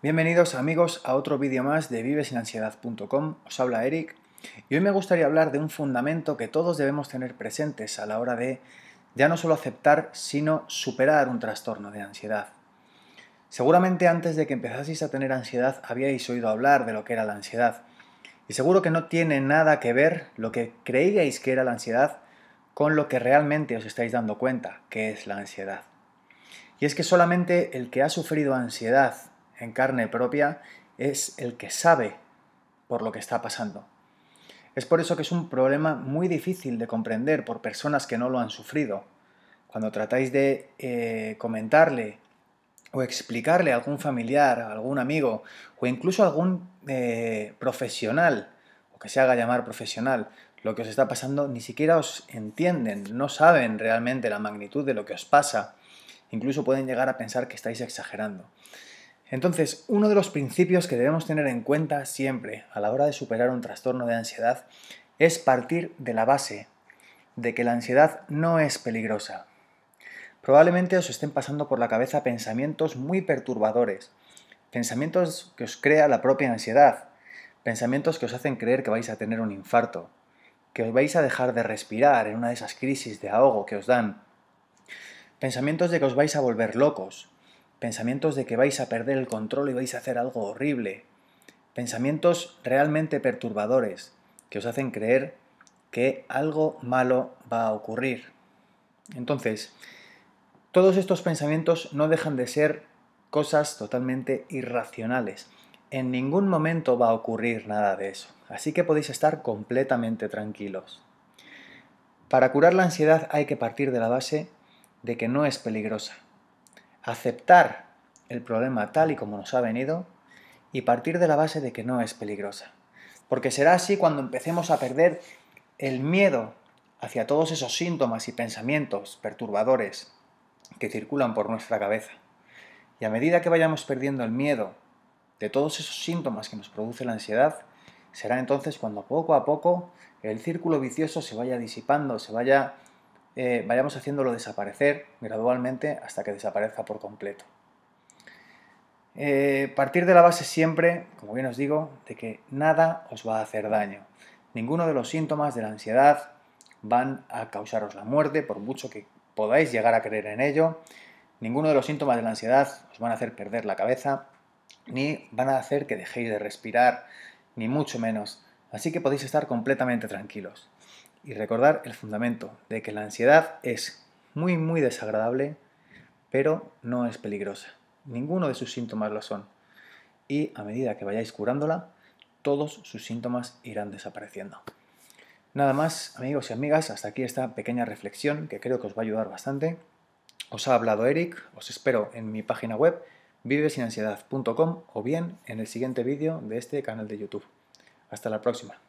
Bienvenidos amigos a otro vídeo más de vivesinansiedad.com, os habla Eric y hoy me gustaría hablar de un fundamento que todos debemos tener presentes a la hora de ya no solo aceptar, sino superar un trastorno de ansiedad. Seguramente antes de que empezaseis a tener ansiedad habíais oído hablar de lo que era la ansiedad y seguro que no tiene nada que ver lo que creíais que era la ansiedad con lo que realmente os estáis dando cuenta que es la ansiedad. Y es que solamente el que ha sufrido ansiedad en carne propia es el que sabe por lo que está pasando. Es por eso que es un problema muy difícil de comprender por personas que no lo han sufrido. Cuando tratáis de eh, comentarle o explicarle a algún familiar, a algún amigo o incluso a algún eh, profesional, o que se haga llamar profesional, lo que os está pasando, ni siquiera os entienden, no saben realmente la magnitud de lo que os pasa. Incluso pueden llegar a pensar que estáis exagerando. Entonces, uno de los principios que debemos tener en cuenta siempre a la hora de superar un trastorno de ansiedad es partir de la base de que la ansiedad no es peligrosa. Probablemente os estén pasando por la cabeza pensamientos muy perturbadores, pensamientos que os crea la propia ansiedad, pensamientos que os hacen creer que vais a tener un infarto, que os vais a dejar de respirar en una de esas crisis de ahogo que os dan, pensamientos de que os vais a volver locos, pensamientos de que vais a perder el control y vais a hacer algo horrible, pensamientos realmente perturbadores que os hacen creer que algo malo va a ocurrir. Entonces, todos estos pensamientos no dejan de ser cosas totalmente irracionales. En ningún momento va a ocurrir nada de eso, así que podéis estar completamente tranquilos. Para curar la ansiedad hay que partir de la base de que no es peligrosa, aceptar el problema tal y como nos ha venido y partir de la base de que no es peligrosa. Porque será así cuando empecemos a perder el miedo hacia todos esos síntomas y pensamientos perturbadores que circulan por nuestra cabeza. Y a medida que vayamos perdiendo el miedo de todos esos síntomas que nos produce la ansiedad, será entonces cuando poco a poco el círculo vicioso se vaya disipando, se vaya eh, vayamos haciéndolo desaparecer gradualmente hasta que desaparezca por completo. Eh, partir de la base siempre, como bien os digo, de que nada os va a hacer daño. Ninguno de los síntomas de la ansiedad van a causaros la muerte, por mucho que podáis llegar a creer en ello. Ninguno de los síntomas de la ansiedad os van a hacer perder la cabeza, ni van a hacer que dejéis de respirar, ni mucho menos. Así que podéis estar completamente tranquilos y recordar el fundamento de que la ansiedad es muy muy desagradable, pero no es peligrosa. Ninguno de sus síntomas lo son. Y a medida que vayáis curándola, todos sus síntomas irán desapareciendo. Nada más, amigos y amigas, hasta aquí esta pequeña reflexión que creo que os va a ayudar bastante. Os ha hablado Eric, os espero en mi página web vivesinansiedad.com o bien en el siguiente vídeo de este canal de YouTube. Hasta la próxima.